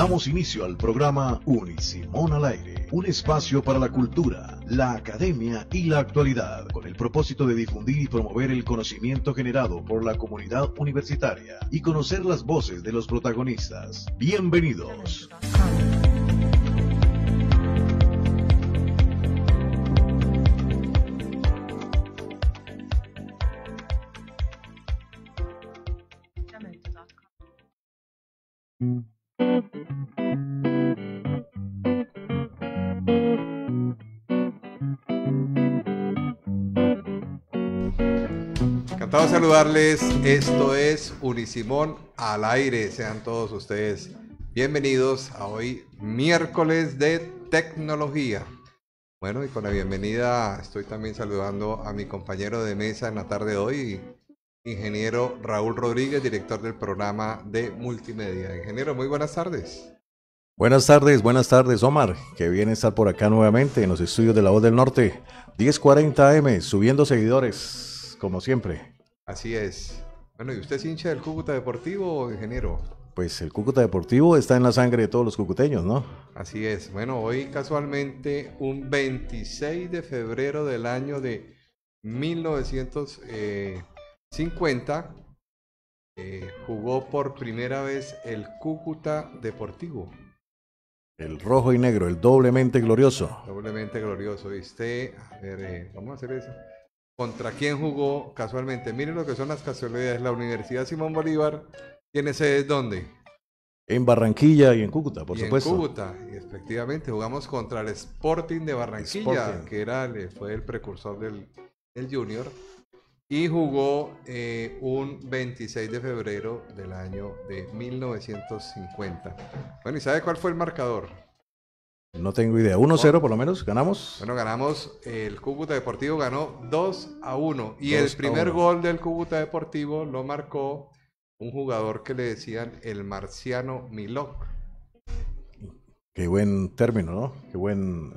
Damos inicio al programa Unisimón al aire, un espacio para la cultura, la academia y la actualidad, con el propósito de difundir y promover el conocimiento generado por la comunidad universitaria y conocer las voces de los protagonistas. Bienvenidos. saludarles. Esto es Unisimón al aire. Sean todos ustedes bienvenidos a hoy, miércoles de tecnología. Bueno, y con la bienvenida estoy también saludando a mi compañero de mesa en la tarde de hoy, ingeniero Raúl Rodríguez, director del programa de multimedia. Ingeniero, muy buenas tardes. Buenas tardes, buenas tardes, Omar, que viene a estar por acá nuevamente en los estudios de La Voz del Norte, 1040 M subiendo seguidores, como siempre. Así es. Bueno, ¿y usted es hincha del Cúcuta Deportivo o ingeniero? Pues el Cúcuta Deportivo está en la sangre de todos los cucuteños, ¿no? Así es. Bueno, hoy casualmente un 26 de febrero del año de 1950 eh, jugó por primera vez el Cúcuta Deportivo. El rojo y negro, el doblemente glorioso. Doblemente glorioso. usted, A ver, eh, vamos a hacer eso contra quién jugó casualmente. Miren lo que son las casualidades. La Universidad Simón Bolívar tiene sedes dónde? En Barranquilla y en Cúcuta, por supuesto. En Cúcuta, efectivamente jugamos contra el Sporting de Barranquilla, que era, fue el precursor del, Junior, y jugó eh, un 26 de febrero del año de 1950. Bueno, ¿y sabe cuál fue el marcador? No tengo idea. 1-0 por lo menos, ganamos. Bueno, ganamos. El Cúcuta Deportivo ganó 2 a 1. Y el primer gol del Cúcuta Deportivo lo marcó un jugador que le decían el marciano Milok. Qué buen término, ¿no? Qué buen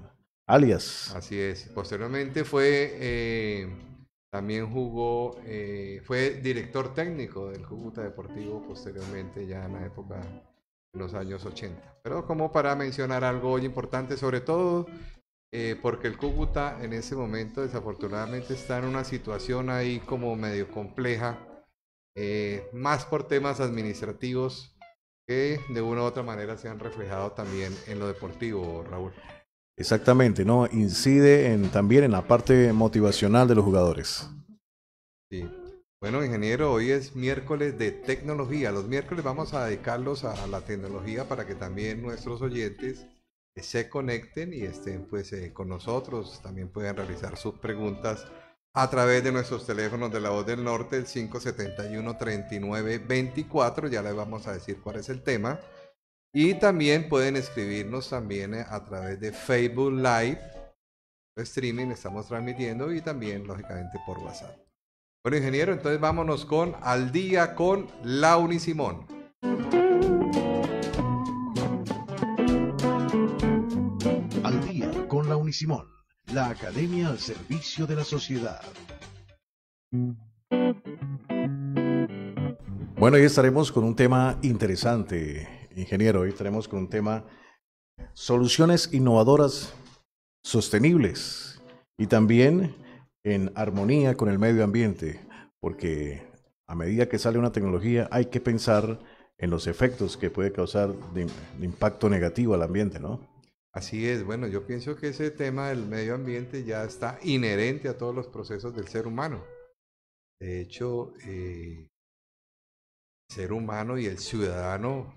alias. Así es. Posteriormente fue. Eh, también jugó. Eh, fue director técnico del Cúcuta Deportivo posteriormente, ya en la época los años 80. Pero como para mencionar algo hoy importante, sobre todo eh, porque el Cúcuta en ese momento desafortunadamente está en una situación ahí como medio compleja, eh, más por temas administrativos que de una u otra manera se han reflejado también en lo deportivo, Raúl. Exactamente, ¿no? Incide en, también en la parte motivacional de los jugadores. Sí. Bueno, ingeniero, hoy es miércoles de tecnología. Los miércoles vamos a dedicarlos a, la tecnología para que también nuestros oyentes eh, se conecten y estén pues eh, con nosotros. También pueden realizar sus preguntas a través de nuestros teléfonos de la voz del norte, el 571-3924. Ya les vamos a decir cuál es el tema. Y también pueden escribirnos también eh, a través de Facebook Live, streaming, estamos transmitiendo y también lógicamente por WhatsApp. Bueno, ingeniero, entonces vámonos con Al día con la Unisimón. Al día con la Unisimón. la academia al servicio de la sociedad. Bueno, hoy estaremos con un tema interesante, ingeniero. Hoy estaremos con un tema soluciones innovadoras, sostenibles y también en armonía con el medio ambiente, porque a medida que sale una tecnología hay que pensar en los efectos que puede causar de, impacto negativo al ambiente, ¿no? Así es, bueno, yo pienso que ese tema del medio ambiente ya está inherente a todos los procesos del ser humano. De hecho, eh, el ser humano y el ciudadano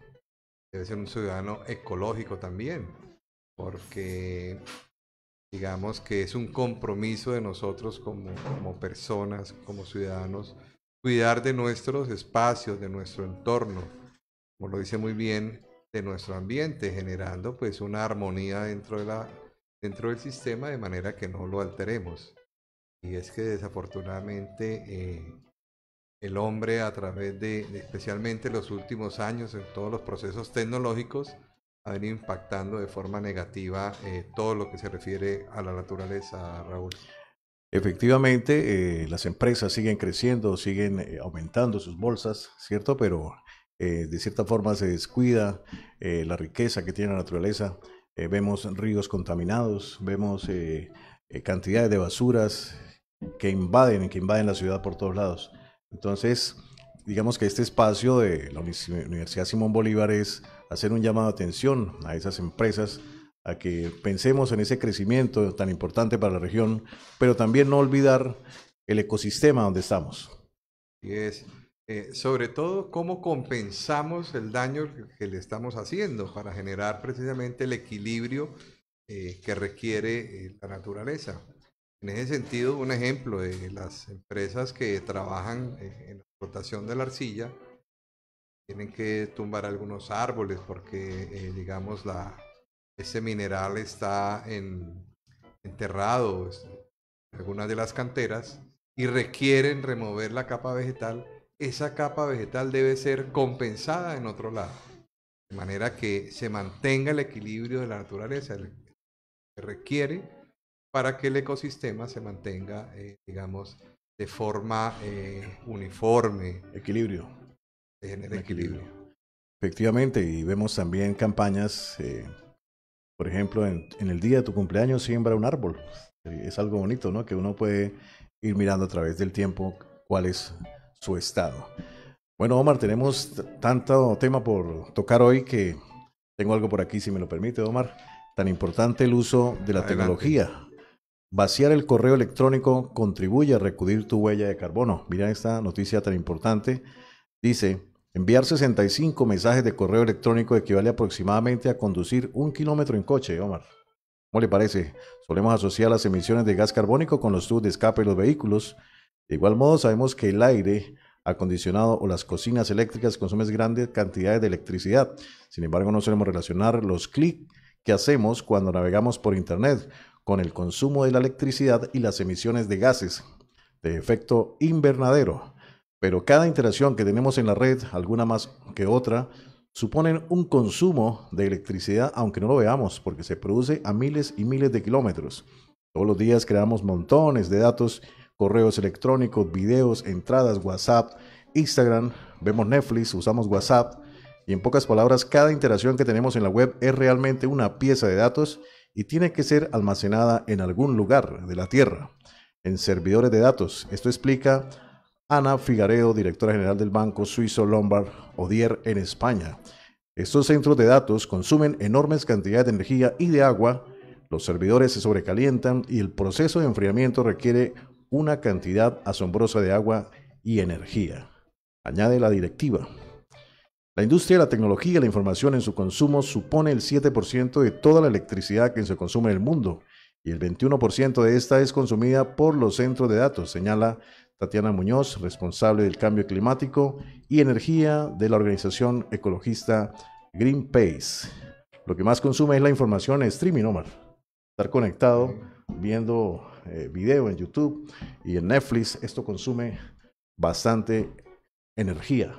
debe ser un ciudadano ecológico también, porque digamos que es un compromiso de nosotros como, como personas, como ciudadanos, cuidar de nuestros espacios, de nuestro entorno, como lo dice muy bien, de nuestro ambiente, generando pues una armonía dentro, de la, dentro del sistema de manera que no lo alteremos. Y es que desafortunadamente eh, el hombre a través de, especialmente los últimos años, en todos los procesos tecnológicos, a venir impactando de forma negativa eh, todo lo que se refiere a la naturaleza, Raúl. Efectivamente, eh, las empresas siguen creciendo, siguen eh, aumentando sus bolsas, ¿cierto? Pero de cierta forma se descuida la riqueza que tiene la naturaleza. vemos ríos contaminados, vemos cantidades de basuras que invaden, que invaden la ciudad por todos lados. Entonces, digamos que este espacio de la Universidad Simón Bolívar es hacer un llamado de atención a esas empresas a que pensemos en ese crecimiento tan importante para la región, pero también no olvidar el ecosistema donde estamos. Y es, eh, sobre todo, cómo compensamos el daño que le estamos haciendo para generar precisamente el equilibrio eh, que requiere eh, la naturaleza. En ese sentido, un ejemplo de las empresas que trabajan en la explotación de la arcilla, tienen que tumbar algunos árboles porque, eh, digamos, la, ese mineral está enterrado en algunas de las canteras y requieren remover la capa vegetal. Esa capa vegetal debe ser compensada en otro lado, de manera que se mantenga el equilibrio de la naturaleza que requiere para que el ecosistema se mantenga, eh, digamos, de forma eh, uniforme. Equilibrio en equilibrio. Efectivamente, y vemos también campañas, eh, por ejemplo, en, el día de tu cumpleaños siembra un árbol. Eh, es algo bonito, ¿no? Que uno puede ir mirando a través del tiempo cuál es su estado. Bueno, Omar, tenemos tanto tema por tocar hoy que tengo algo por aquí, si me lo permite, Omar. Tan importante el uso de la tecnología. Vaciar el correo electrónico contribuye a recudir tu huella de carbono. Mira esta noticia tan importante. Dice, Enviar 65 mensajes de correo electrónico equivale aproximadamente a conducir un kilómetro en coche, Omar. ¿Cómo le parece? Solemos asociar las emisiones de gas carbónico con los tubos de escape de los vehículos. De igual modo, sabemos que el aire acondicionado o las cocinas eléctricas consumen grandes cantidades de electricidad. Sin embargo, no solemos relacionar los clics que hacemos cuando navegamos por Internet con el consumo de la electricidad y las emisiones de gases de efecto invernadero. Pero cada interacción que tenemos en la red, alguna más que otra, suponen un consumo de electricidad, aunque no lo veamos, porque se produce a miles y miles de kilómetros. Todos los días creamos montones de datos, correos electrónicos, videos, entradas, WhatsApp, Instagram, vemos Netflix, usamos WhatsApp, y en pocas palabras, cada interacción que tenemos en la web es realmente una pieza de datos y tiene que ser almacenada en algún lugar de la Tierra, en servidores de datos. Esto explica Ana Figaredo, directora general del Banco Suizo Lombard Odier en España. Estos centros de datos consumen enormes cantidades de energía y de agua, los servidores se sobrecalientan y el proceso de enfriamiento requiere una cantidad asombrosa de agua y energía. Añade la directiva. La industria, de la tecnología y la información en su consumo supone el 7% de toda la electricidad que se consume en el mundo y el 21% de esta es consumida por los centros de datos, señala Tatiana Muñoz, responsable del cambio climático y energía de la organización ecologista Greenpeace. Lo que más consume es la información en streaming, Omar. Estar conectado, viendo eh, video en YouTube y en Netflix, esto consume bastante energía.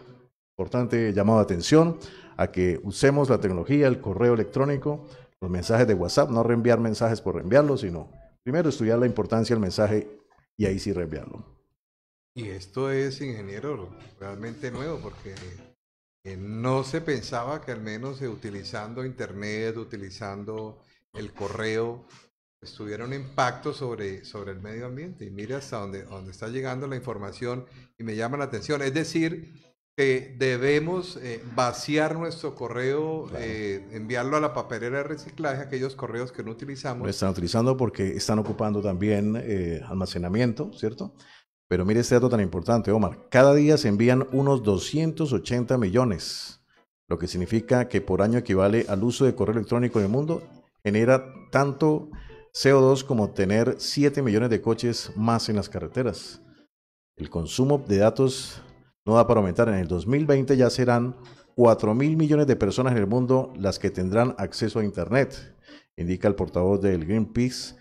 Importante llamado de atención a que usemos la tecnología, el correo electrónico, los mensajes de WhatsApp, no reenviar mensajes por reenviarlos, sino primero estudiar la importancia del mensaje y ahí sí reenviarlo. Y esto es, ingeniero, realmente nuevo porque eh, no se pensaba que al menos eh, utilizando Internet, utilizando el correo, pues, tuviera un impacto sobre, sobre el medio ambiente. Y mire hasta dónde, dónde está llegando la información y me llama la atención. Es decir, que debemos eh, vaciar nuestro correo, enviarlo a la papelera de reciclaje, aquellos correos que no utilizamos. Lo están utilizando porque están ocupando también almacenamiento, ¿cierto? Pero mire este dato tan importante, Omar. Cada día se envían unos 280 millones, lo que significa que por año equivale al uso de correo electrónico en el mundo. Genera tanto CO2 como tener 7 millones de coches más en las carreteras. El consumo de datos no da para aumentar. En el 2020 ya serán 4 mil millones de personas en el mundo las que tendrán acceso a Internet, indica el portavoz del Greenpeace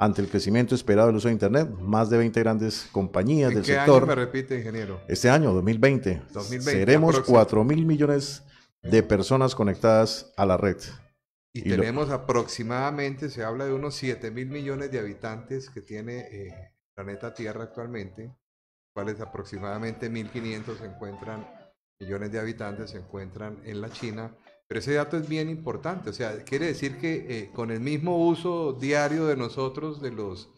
ante el crecimiento esperado del uso de Internet, más de 20 grandes compañías del qué sector. Año me repite, ingeniero? Este año, 2020. 2020 seremos 4 mil millones de personas conectadas a la red. Y, tenemos aproximadamente, se habla de unos 7 mil millones de habitantes que tiene el eh, planeta Tierra actualmente, cuales aproximadamente 1.500 se encuentran, millones de habitantes se encuentran en la China pero ese dato es bien importante, o sea, quiere decir que eh, con el mismo uso diario de nosotros de los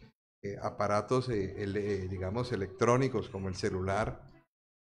eh, aparatos, eh, digamos, electrónicos como el celular,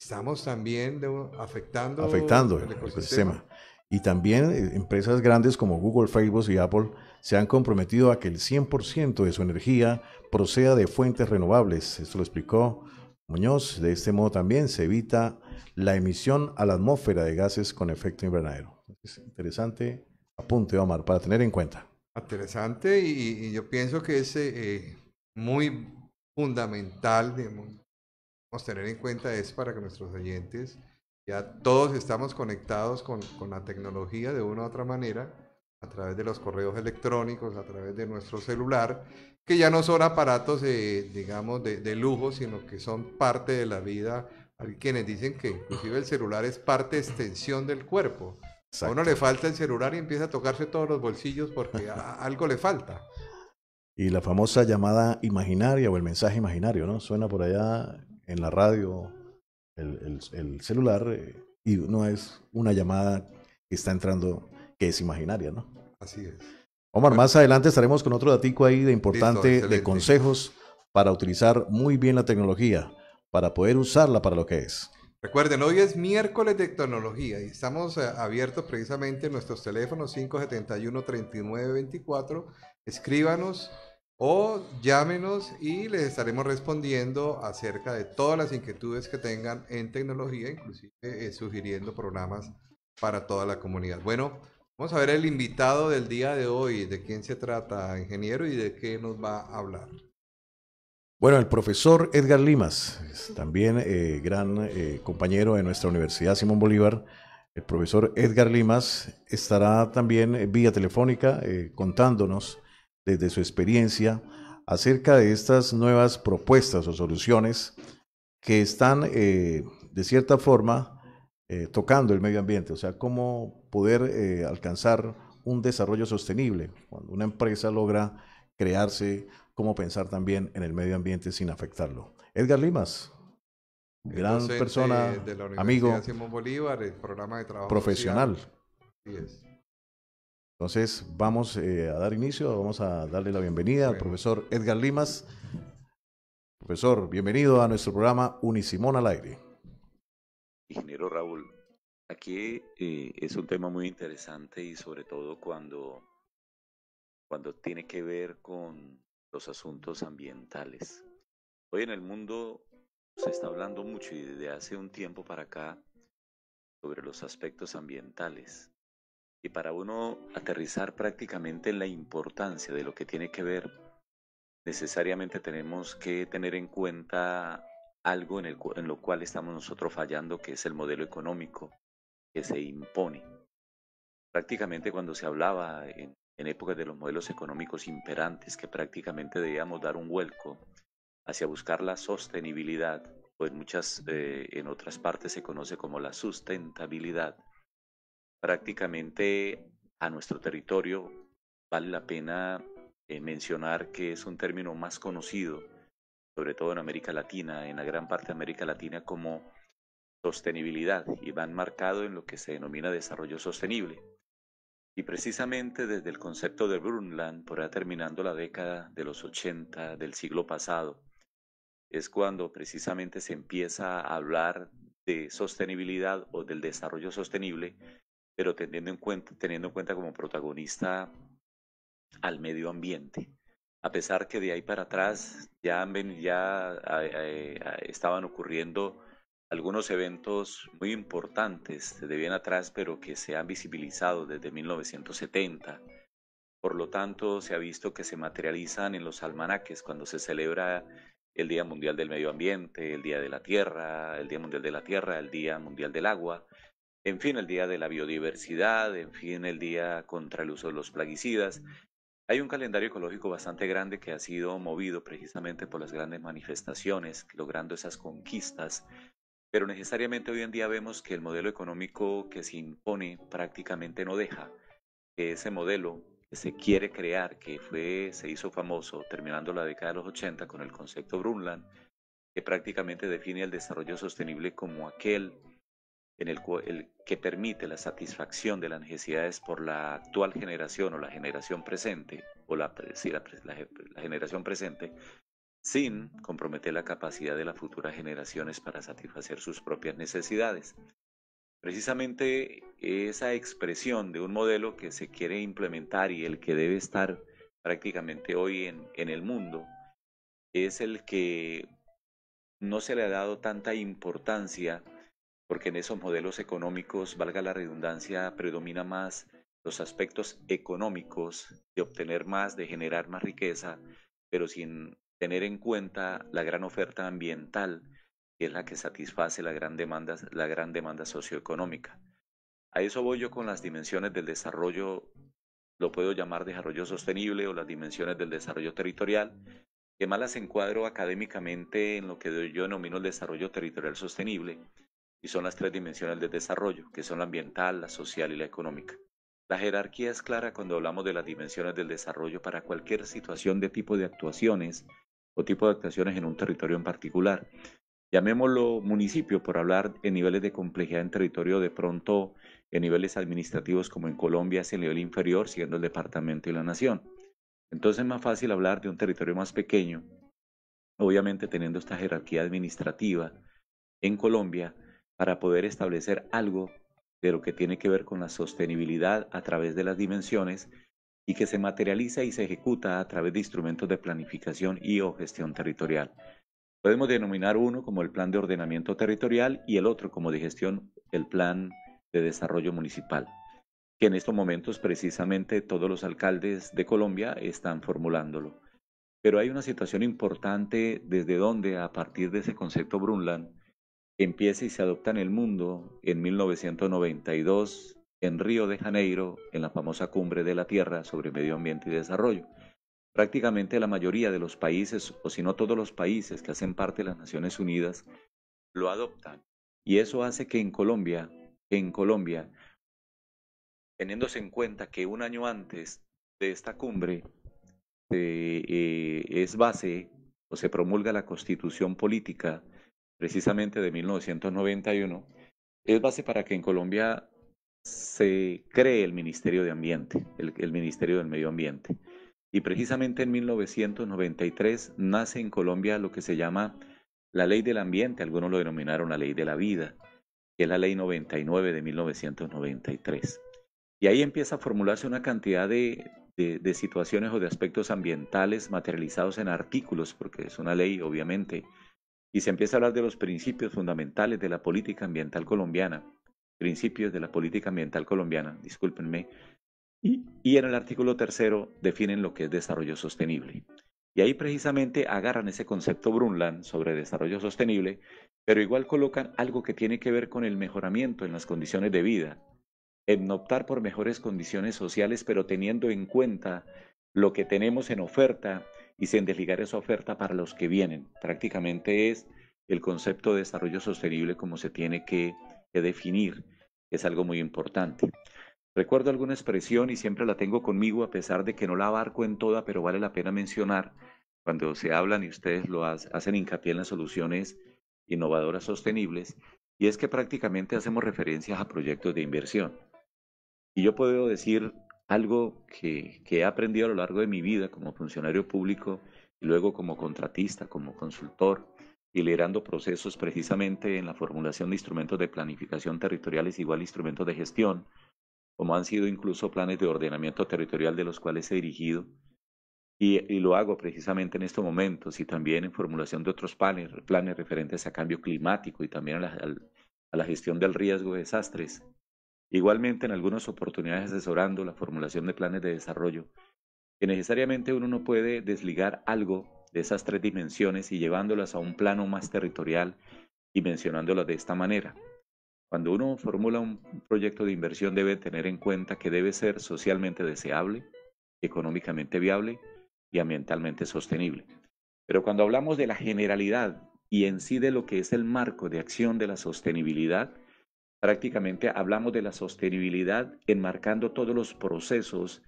estamos también afectando, afectando ecosistema. el ecosistema. Y también empresas grandes como Google, Facebook y Apple se han comprometido a que el 100% de su energía proceda de fuentes renovables. Esto lo explicó Muñoz. De este modo también se evita la emisión a la atmósfera de gases con efecto invernadero. Es interesante apunte, Omar, para tener en cuenta. Interesante y, yo pienso que es eh, eh, muy fundamental, digamos, tener en cuenta es para que nuestros oyentes, ya todos estamos conectados con, con la tecnología de una u otra manera, a través de los correos electrónicos, a través de nuestro celular, que ya no son aparatos, eh, digamos, de, de, lujo, sino que son parte de la vida. Hay quienes dicen que inclusive el celular es parte extensión del cuerpo. A uno le falta el celular y empieza a tocarse todos los bolsillos porque algo le falta. Y la famosa llamada imaginaria o el mensaje imaginario, ¿no? Suena por allá en la radio el, el, celular eh, y no es una llamada que está entrando que es imaginaria, ¿no? Así es. Omar, más adelante estaremos con otro datico ahí de importante de consejos para utilizar muy bien la tecnología, para poder usarla para lo que es. Recuerden, hoy es miércoles de tecnología y estamos eh, abiertos precisamente en nuestros teléfonos 571-3924. Escríbanos o llámenos y les estaremos respondiendo acerca de todas las inquietudes que tengan en tecnología, inclusive eh, sugiriendo programas para toda la comunidad. Bueno, vamos a ver el invitado del día de hoy, de quién se trata, ingeniero, y de qué nos va a hablar. Bueno, el profesor Edgar Limas, también eh, gran eh, compañero de nuestra Universidad Simón Bolívar, el profesor Edgar Limas estará también eh, vía telefónica contándonos desde su experiencia acerca de estas nuevas propuestas o soluciones que están de cierta forma tocando el medio ambiente, o sea, cómo poder alcanzar un desarrollo sostenible cuando una empresa logra crearse cómo pensar también en el medio ambiente sin afectarlo. Edgar Limas, gran persona, de amigo, profesional. Entonces vamos eh, a dar inicio, vamos a darle la bienvenida al profesor Edgar Limas. Profesor, bienvenido a nuestro programa Unisimón al aire. Ingeniero Raúl, aquí eh, es un tema muy interesante y sobre todo cuando, cuando tiene que ver con los asuntos ambientales. Hoy en el mundo se está hablando mucho y desde hace un tiempo para acá sobre los aspectos ambientales. Y para uno aterrizar prácticamente en la importancia de lo que tiene que ver, necesariamente tenemos que tener en cuenta algo en, en lo cual estamos nosotros fallando, que es el modelo económico que se impone. Prácticamente cuando se hablaba en en épocas de los modelos económicos imperantes que prácticamente debíamos dar un vuelco hacia buscar la sostenibilidad, o pues en muchas, eh, en otras partes se conoce como la sustentabilidad. Prácticamente a nuestro territorio vale la pena eh, mencionar que es un término más conocido, sobre todo en América Latina, en la gran parte de América Latina como sostenibilidad y van marcado en lo que se denomina desarrollo sostenible. Y precisamente desde el concepto de Brundtland, por ahí terminando la década de los 80 del siglo pasado, es cuando precisamente se empieza a hablar de sostenibilidad o del desarrollo sostenible, pero teniendo en cuenta, teniendo en cuenta como protagonista al medio ambiente. A pesar que de ahí para atrás ya, ya eh, eh, estaban ocurriendo algunos eventos muy importantes de bien atrás, pero que se han visibilizado desde 1970. Por lo tanto, se ha visto que se materializan en los almanaques cuando se celebra el Día Mundial del Medio Ambiente, el Día de la Tierra, el Día Mundial de la Tierra, el Día Mundial del Agua, en fin, el Día de la Biodiversidad, en fin, el Día contra el uso de los plaguicidas. Hay un calendario ecológico bastante grande que ha sido movido precisamente por las grandes manifestaciones, logrando esas conquistas pero necesariamente hoy en día vemos que el modelo económico que se impone prácticamente no deja que ese modelo que se quiere crear, que fue, se hizo famoso terminando la década de los 80 con el concepto Brundtland, que prácticamente define el desarrollo sostenible como aquel en el, que permite la satisfacción de las necesidades por la actual generación o la generación presente, o la generación presente, sin comprometer la capacidad de las futuras generaciones para satisfacer sus propias necesidades. Precisamente esa expresión de un modelo que se quiere implementar y el que debe estar prácticamente hoy en, en el mundo es el que no se le ha dado tanta importancia porque en esos modelos económicos, valga la redundancia, predomina más los aspectos económicos de obtener más, de generar más riqueza, pero sin tener en cuenta la gran oferta ambiental, que es la que satisface la gran demanda, la gran demanda socioeconómica. A eso voy yo con las dimensiones del desarrollo, lo puedo llamar desarrollo sostenible o las dimensiones del desarrollo territorial, que más las encuadro académicamente en lo que yo denomino el desarrollo territorial sostenible, y son las tres dimensiones del desarrollo, que son la ambiental, la social y la económica. La jerarquía es clara cuando hablamos de las dimensiones del desarrollo para cualquier situación de tipo de actuaciones o tipo de actuaciones en un territorio en particular. Llamémoslo municipio por hablar en niveles de complejidad en territorio, de pronto en niveles administrativos como en Colombia es el nivel inferior, siendo el departamento y la nación. Entonces es más fácil hablar de un territorio más pequeño, obviamente teniendo esta jerarquía administrativa en Colombia, para poder establecer algo de lo que tiene que ver con la sostenibilidad a través de las dimensiones y que se materializa y se ejecuta a través de instrumentos de planificación y o gestión territorial. Podemos denominar uno como el plan de ordenamiento territorial y el otro como de gestión, el plan de desarrollo municipal, que en estos momentos precisamente todos los alcaldes de Colombia están formulándolo. Pero hay una situación importante desde donde a partir de ese concepto Brundtland empieza y se adopta en el mundo en 1992 en Río de Janeiro, en la famosa Cumbre de la Tierra sobre Medio Ambiente y Desarrollo. Prácticamente la mayoría de los países, o si no todos los países que hacen parte de las Naciones Unidas, lo adoptan. Y eso hace que en Colombia, en Colombia, teniéndose en cuenta que un año antes de esta cumbre eh, es base o se promulga la constitución política precisamente de 1991, es base para que en Colombia se cree el Ministerio de Ambiente, el, Ministerio del Medio Ambiente. Y precisamente en 1993 nace en Colombia lo que se llama la Ley del Ambiente, algunos lo denominaron la Ley de la Vida, que es la Ley 99 de 1993. Y ahí empieza a formularse una cantidad de situaciones o de aspectos ambientales materializados en artículos, porque es una ley, obviamente, y se empieza a hablar de los principios fundamentales de la política ambiental colombiana Principios de la Política Ambiental Colombiana, discúlpenme, y, en el artículo tercero definen lo que es desarrollo sostenible. Y ahí precisamente agarran ese concepto Brundtland sobre desarrollo sostenible, pero igual colocan algo que tiene que ver con el mejoramiento en las condiciones de vida, en optar por mejores condiciones sociales, pero teniendo en cuenta lo que tenemos en oferta y sin desligar esa oferta para los que vienen. Prácticamente es el concepto de desarrollo sostenible como se tiene que que definir, es algo muy importante. Recuerdo alguna expresión y siempre la tengo conmigo, a pesar de que no la abarco en toda, pero vale la pena mencionar cuando se hablan y ustedes lo hacen hincapié en las soluciones innovadoras sostenibles, y es que prácticamente hacemos referencias a proyectos de inversión. Y yo puedo decir algo que, que he aprendido a lo largo de mi vida como funcionario público y luego como contratista, como consultor, y liderando procesos precisamente en la formulación de instrumentos de planificación territoriales, igual instrumentos de gestión, como han sido incluso planes de ordenamiento territorial de los cuales he dirigido, y, lo hago precisamente en estos momentos, y también en formulación de otros planes, planes referentes a cambio climático y también a la gestión del riesgo de desastres. Igualmente, en algunas oportunidades asesorando la formulación de planes de desarrollo, que necesariamente uno no puede desligar algo de esas tres dimensiones y llevándolas a un plano más territorial y mencionándolas de esta manera. Cuando uno formula un proyecto de inversión debe tener en cuenta que debe ser socialmente deseable, económicamente viable y ambientalmente sostenible. Pero cuando hablamos de la generalidad y en sí de lo que es el marco de acción de la sostenibilidad, prácticamente hablamos de la sostenibilidad enmarcando todos los procesos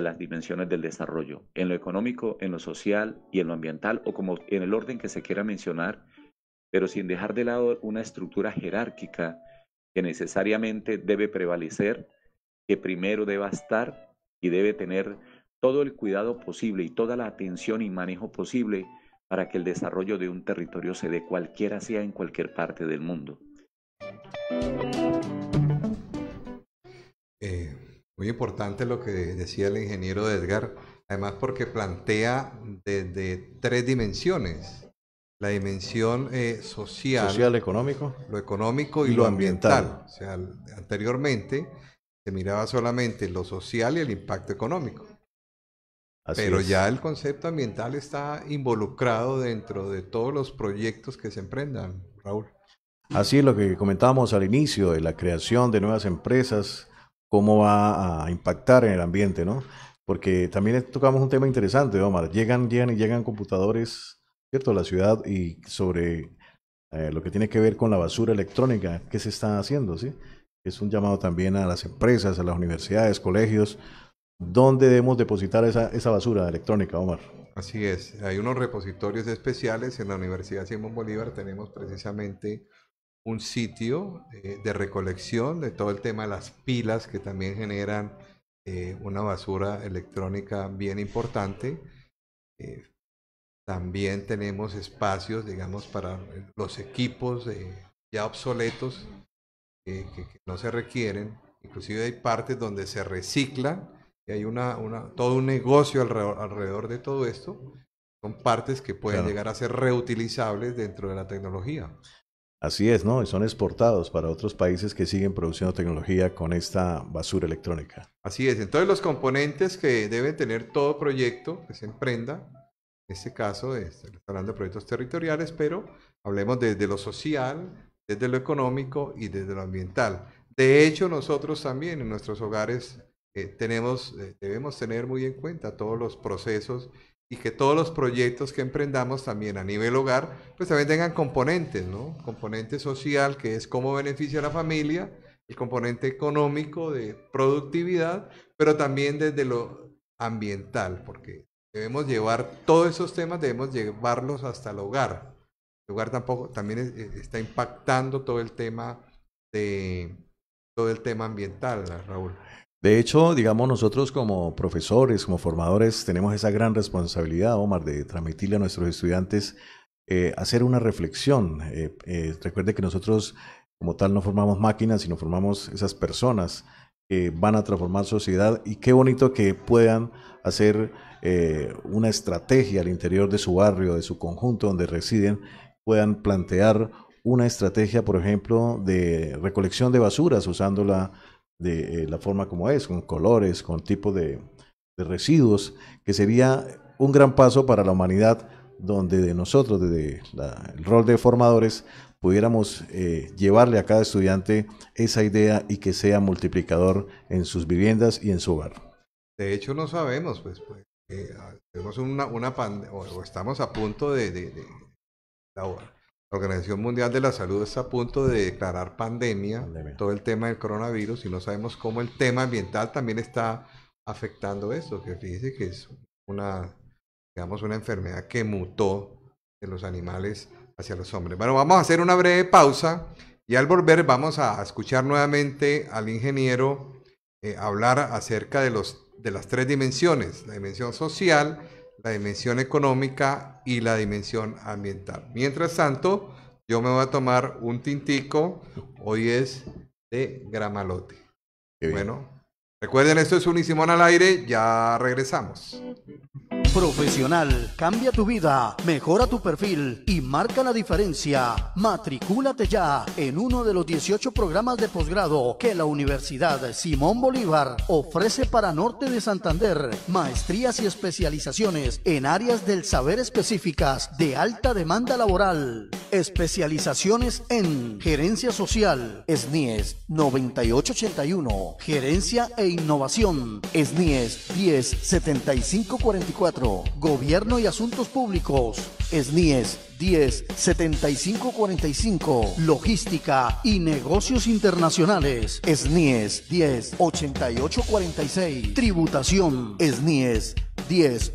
las dimensiones del desarrollo, en lo económico, en lo social y en lo ambiental, o como en el orden que se quiera mencionar, pero sin dejar de lado una estructura jerárquica que necesariamente debe prevalecer, que primero debe estar y debe tener todo el cuidado posible y toda la atención y manejo posible para que el desarrollo de un territorio se dé cualquiera sea en cualquier parte del mundo. Eh, muy importante lo que decía el ingeniero Edgar, además porque plantea desde tres dimensiones. La dimensión eh, social, social, económico, lo económico y, lo ambiental. O sea, anteriormente se miraba solamente lo social y el impacto económico. Pero ya el concepto ambiental está involucrado dentro de todos los proyectos que se emprendan, Raúl. Así es lo que comentábamos al inicio de la creación de nuevas empresas, cómo va a impactar en el ambiente, ¿no? Porque también tocamos un tema interesante, Omar. Llegan, llegan y llegan computadores, ¿cierto?, a la ciudad y sobre eh, lo que tiene que ver con la basura electrónica, ¿qué se está haciendo, sí? Es un llamado también a las empresas, a las universidades, colegios, ¿Dónde debemos depositar esa, basura electrónica, Omar? Así es, hay unos repositorios especiales en la Universidad Simón Bolívar, tenemos precisamente un sitio eh, de recolección de todo el tema de las pilas que también generan eh, una basura electrónica bien importante. Eh, también tenemos espacios, digamos, para los equipos ya obsoletos que, no se requieren. Inclusive hay partes donde se reciclan y hay todo un negocio alrededor, de todo esto son partes que pueden llegar a ser reutilizables dentro de la tecnología. Así es, ¿no? Y son exportados para otros países que siguen produciendo tecnología con esta basura electrónica. Así es, entonces los componentes que deben tener todo proyecto que se emprenda, en este caso estamos hablando de proyectos territoriales, pero hablemos desde lo social, desde lo económico y desde lo ambiental. De hecho, nosotros también en nuestros hogares eh, tenemos, eh, debemos tener muy en cuenta todos los procesos y que todos los proyectos que emprendamos también a nivel hogar, pues también tengan componentes, ¿no? Componente social, que es cómo beneficia a la familia, el componente económico de productividad, pero también desde lo ambiental, porque debemos llevar todos esos temas, debemos llevarlos hasta el hogar. El hogar tampoco, también está impactando todo el tema de todo el tema ambiental, Raúl. De hecho, digamos, nosotros como profesores, como formadores, tenemos esa gran responsabilidad, Omar, de transmitirle a nuestros estudiantes eh, hacer una reflexión. Eh, eh, recuerde que nosotros como tal no formamos máquinas, sino formamos esas personas que van a transformar sociedad y qué bonito que puedan hacer una estrategia al interior de su barrio, de su conjunto donde residen, puedan plantear una estrategia, por ejemplo, de recolección de basuras usando la de eh, la forma como es, con colores, con tipo de, residuos, que sería un gran paso para la humanidad donde de nosotros, desde el rol de formadores, pudiéramos eh, llevarle a cada estudiante esa idea y que sea multiplicador en sus viviendas y en su hogar. De hecho, no sabemos, pues, pues eh, ah, tenemos una, una o, estamos a punto de, de la Organización Mundial de la Salud está a punto de declarar pandemia, todo el tema del coronavirus y no sabemos cómo el tema ambiental también está afectando esto, que dice que es una, digamos, una enfermedad que mutó de los animales hacia los hombres. Bueno, vamos a hacer una breve pausa y al volver vamos a escuchar nuevamente al ingeniero eh, hablar acerca de, los, de las tres dimensiones, la dimensión social, la dimensión económica y la dimensión ambiental. Mientras tanto, yo me voy a tomar un tintico, hoy es de gramalote. Bueno, recuerden, esto es un Simón al aire, ya regresamos profesional. Cambia tu vida, mejora tu perfil y marca la diferencia. Matricúlate ya en uno de los 18 programas de posgrado que la Universidad Simón Bolívar ofrece para Norte de Santander. Maestrías y especializaciones en áreas del saber específicas de alta demanda laboral. Especializaciones en Gerencia Social, SNIES 9881, e Gerencia e Innovación, SNIES e 107544. Gobierno y Asuntos Públicos. SNIES 10 45. Logística y Negocios Internacionales. SNIES 10 46. Tributación. SNIES 10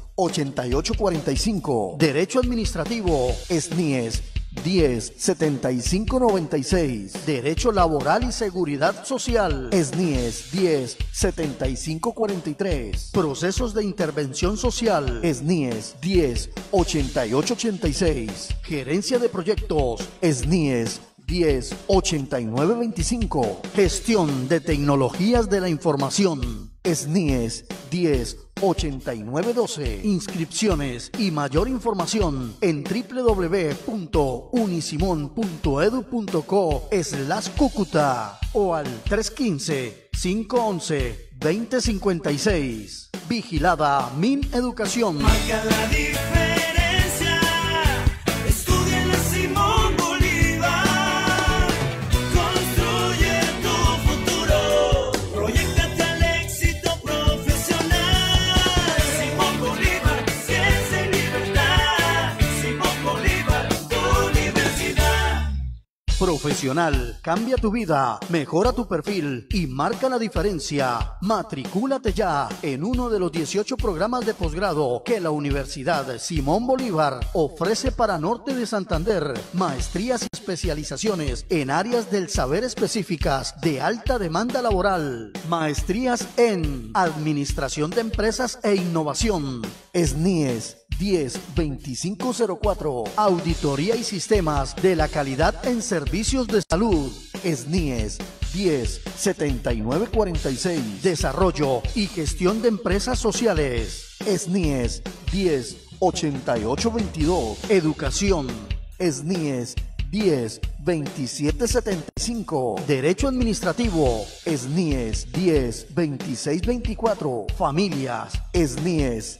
45. Derecho Administrativo. SNIES 10 75 96 Derecho Laboral y Seguridad Social. SNIES 10 75 43 Procesos de Intervención Social. SNIES 10 88 86 Gerencia de Proyectos. SNIES 10 89 25 Gestión de Tecnologías de la Información. SNIES 10 Inscripciones y mayor información en www.unisimon.edu.co las Cúcuta o al 315 511 2056. Vigilada Min Educación. Marca la diferencia. profesional. Cambia tu vida, mejora tu perfil y marca la diferencia. Matricúlate ya en uno de los 18 programas de posgrado que la Universidad Simón Bolívar ofrece para Norte de Santander. Maestrías y especializaciones en áreas del saber específicas de alta demanda laboral. Maestrías en Administración de Empresas e Innovación. SNIES 10-2504. Auditoría y Sistemas de la Calidad en Servicios de Salud. SNIES e 10-7946. Desarrollo y Gestión de Empresas Sociales. SNIES e 10-8822. Educación. SNIES 10 2775 Derecho Administrativo SNIES 10 2624 Familias SNIES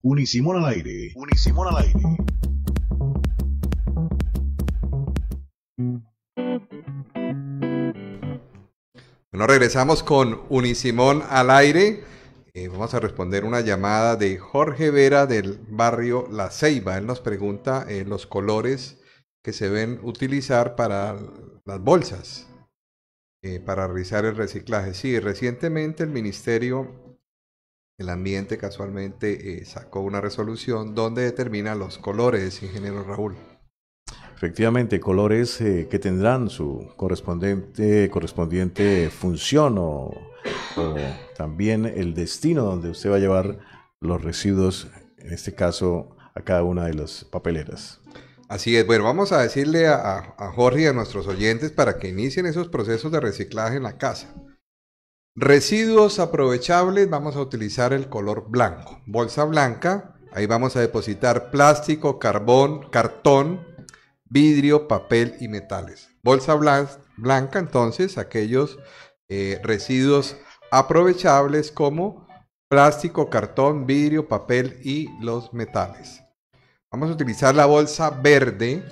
Unisimón al aire. Unisimón al aire. Bueno, regresamos con Unisimón al aire. Eh, vamos a responder una llamada de Jorge Vera del barrio La Ceiba. Él nos pregunta eh, los colores que se ven utilizar para las bolsas, eh, para realizar el reciclaje. Sí, recientemente el Ministerio el ambiente casualmente eh, sacó una resolución donde determina los colores, ingeniero Raúl. Efectivamente, colores eh, que tendrán su correspondiente, correspondiente función o, también el destino donde usted va a llevar los residuos, en este caso a cada una de las papeleras. Así es, bueno, vamos a decirle a, a Jorge y a nuestros oyentes para que inicien esos procesos de reciclaje en la casa. Residuos aprovechables, vamos a utilizar el color blanco. Bolsa blanca, ahí vamos a depositar plástico, carbón, cartón, vidrio, papel y metales. Bolsa blanca, entonces, aquellos eh, residuos aprovechables como plástico, cartón, vidrio, papel y los metales. Vamos a utilizar la bolsa verde.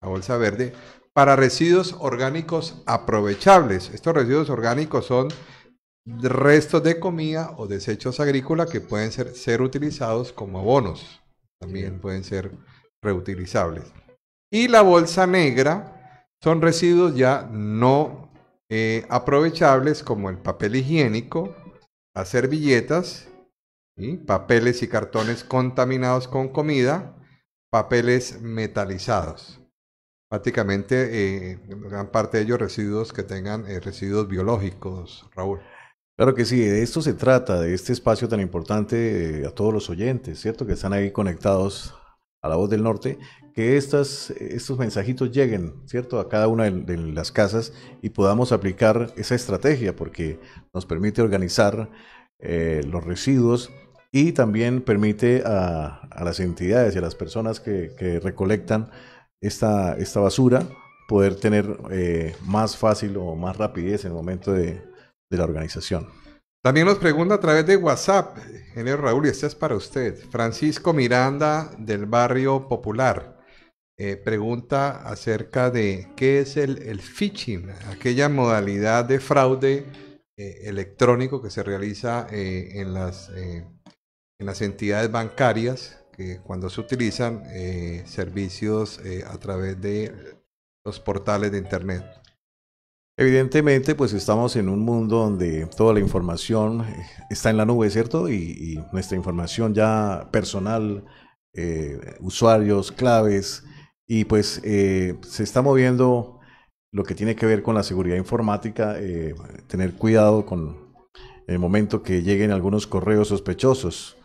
La bolsa verde para residuos orgánicos aprovechables. Estos residuos orgánicos son restos de comida o desechos agrícolas que pueden ser, utilizados como abonos. También pueden ser reutilizables. Y la bolsa negra son residuos ya no eh, aprovechables como el papel higiénico, las servilletas, papeles y cartones contaminados con comida, papeles metalizados prácticamente eh, gran parte de ellos residuos que tengan eh, residuos biológicos, Raúl. Claro que sí, de esto se trata, de este espacio tan importante eh, a todos los oyentes, ¿cierto? Que están ahí conectados a la voz del norte, que estas, estos mensajitos lleguen, ¿cierto? A cada una de, las casas y podamos aplicar esa estrategia porque nos permite organizar los residuos y también permite a, las entidades y a las personas que recolectan esta, esta basura, poder tener eh, más fácil o más rapidez en el momento de, la organización. También nos pregunta a través de WhatsApp, Genio Raúl, y este es para usted. Francisco Miranda del barrio Popular eh, pregunta acerca de qué es el, el phishing, aquella modalidad de fraude eh, electrónico que se realiza en, las, en las entidades bancarias cuando se utilizan eh, servicios eh, a través de los portales de Internet. Evidentemente, pues estamos en un mundo donde toda la información eh, está en la nube, ¿cierto? Y, nuestra información ya personal, usuarios, claves, y pues se está moviendo lo que tiene que ver con la seguridad informática, tener cuidado con el momento que lleguen algunos correos sospechosos,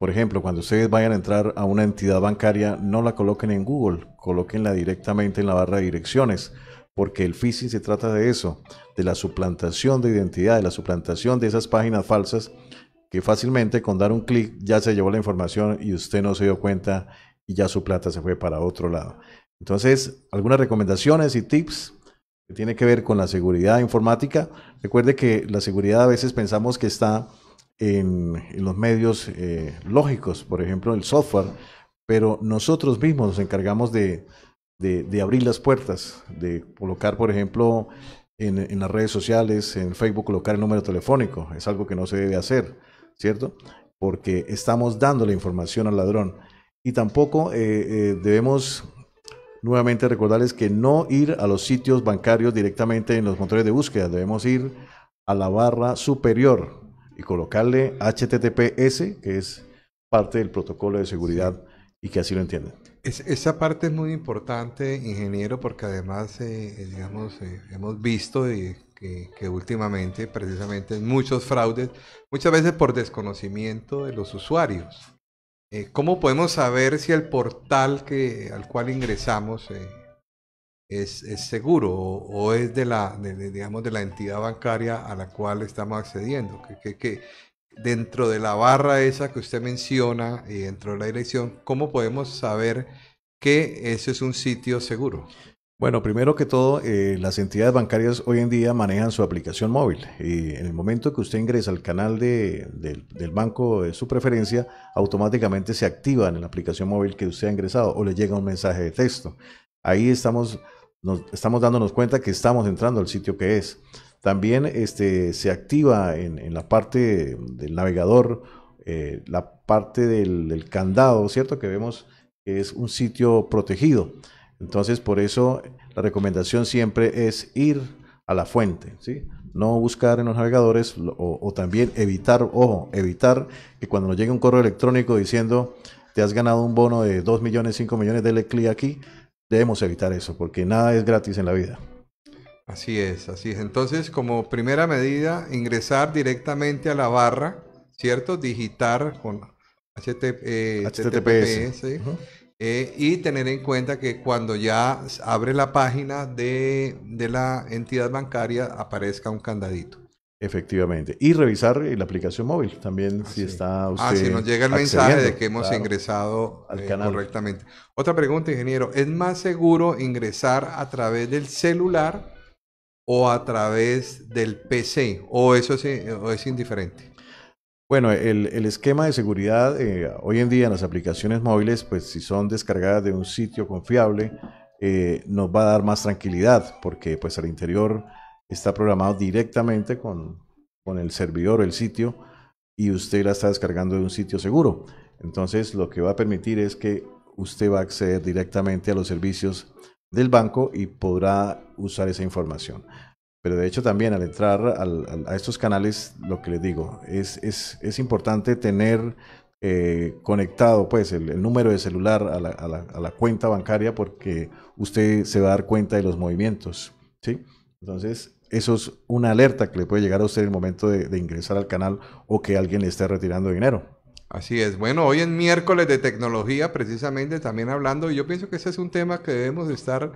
por ejemplo, cuando ustedes vayan a entrar a una entidad bancaria, no la coloquen en Google, colóquenla directamente en la barra de direcciones, porque el phishing se trata de eso, de la suplantación de identidad, de la suplantación de esas páginas falsas que fácilmente con dar un clic ya se llevó la información y usted no se dio cuenta y ya su plata se fue para otro lado. Entonces, algunas recomendaciones y tips que tienen que ver con la seguridad informática. Recuerde que la seguridad a veces pensamos que está en, los medios eh, lógicos, por ejemplo, el software, pero nosotros mismos nos encargamos de, de, abrir las puertas, de colocar, por ejemplo, en, en, las redes sociales, en Facebook, colocar el número telefónico. Es algo que no se debe hacer, ¿cierto? Porque estamos dando la información al ladrón. Y tampoco eh, eh, debemos nuevamente recordarles que no ir a los sitios bancarios directamente en los motores de búsqueda, debemos ir a la barra superior y colocarle HTTPS, que es parte del protocolo de seguridad y que así lo entiendan. esa parte es muy importante, ingeniero, porque además, eh, eh, digamos, eh, hemos visto que, últimamente, precisamente, muchos fraudes, muchas veces por desconocimiento de los usuarios. ¿Cómo podemos saber si el portal que, al cual ingresamos es, seguro o, es de la, digamos, de la entidad bancaria a la cual estamos accediendo. Que, que, dentro de la barra esa que usted menciona y eh, dentro de la dirección, ¿cómo podemos saber que ese es un sitio seguro? Bueno, primero que todo, eh, las entidades bancarias hoy en día manejan su aplicación móvil. Y en el momento que usted ingresa al canal del banco de su preferencia, automáticamente se activa en la aplicación móvil que usted ha ingresado o le llega un mensaje de texto. Ahí estamos estamos dándonos cuenta que estamos entrando al sitio que es. También este, se activa en, la parte del navegador, eh, la parte del, candado, ¿cierto? Que vemos que es un sitio protegido. Entonces, por eso la recomendación siempre es ir a la fuente, ¿sí? No buscar en los navegadores o, también evitar, ojo, evitar que cuando nos llegue un correo electrónico diciendo te has ganado un bono de 2 millones, 5 millones, dele clic aquí debemos evitar eso, porque nada es gratis en la vida. Así es, así es. Entonces, como primera medida, ingresar directamente a la barra, ¿cierto? Digitar con HTTPS. Eh, eh, y tener en cuenta que cuando ya abre la página de, de la entidad bancaria aparezca un candadito. Efectivamente. Y revisar eh, la aplicación móvil también, si está usted. Ah, si ah, nos llega el mensaje de que hemos ingresado al eh, canal. correctamente. Otra pregunta, ingeniero. ¿Es más seguro ingresar a través del celular o a través del PC? ¿O eso es, eh, es indiferente? Bueno, el, esquema de seguridad hoy en día en las aplicaciones móviles, pues si son descargadas de un sitio confiable, nos va a dar más tranquilidad, porque pues al interior está programado directamente con, el servidor, o el sitio, y usted la está descargando de un sitio seguro. Entonces, lo que va a permitir es que usted va a acceder directamente a los servicios del banco y podrá usar esa información. Pero de hecho también al entrar a estos canales, lo que les digo, es, es, importante tener eh, conectado pues el, número de celular a la, cuenta bancaria porque usted se va a dar cuenta de los movimientos. ¿sí? Entonces, eso es una alerta que le puede llegar a usted en el momento de, ingresar al canal o que alguien le esté retirando dinero. Así es. Bueno, hoy en miércoles de tecnología, precisamente también hablando, y yo pienso que ese es un tema que debemos estar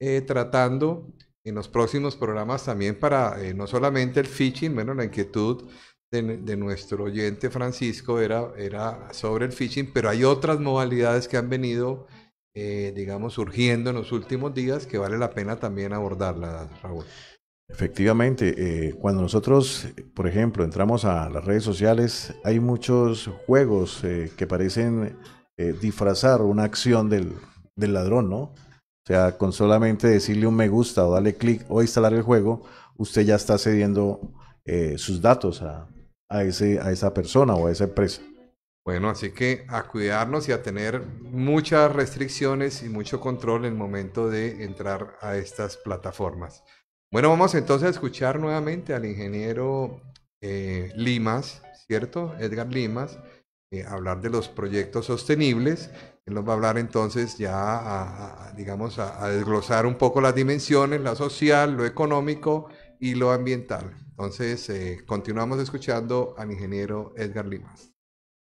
eh, tratando en los próximos programas también para eh, no solamente el phishing, bueno, la inquietud de, nuestro oyente Francisco era, era sobre el phishing, pero hay otras modalidades que han venido, eh, digamos, surgiendo en los últimos días que vale la pena también abordarlas, Raúl. Efectivamente, eh, cuando nosotros, por ejemplo, entramos a las redes sociales, hay muchos juegos eh, que parecen eh, disfrazar una acción del, ladrón, ¿no? O sea, con solamente decirle un me gusta o darle clic o instalar el juego, usted ya está cediendo sus datos a, ese, a esa persona o a esa empresa. Bueno, así que a cuidarnos y a tener muchas restricciones y mucho control en el momento de entrar a estas plataformas. Bueno, vamos entonces a escuchar nuevamente al ingeniero eh, Limas, ¿cierto? Edgar Limas, eh, hablar de los proyectos sostenibles. Él nos va a hablar entonces ya, digamos, a, desglosar un poco las dimensiones, la social, lo económico y lo ambiental. Entonces, eh, continuamos escuchando al ingeniero Edgar Limas.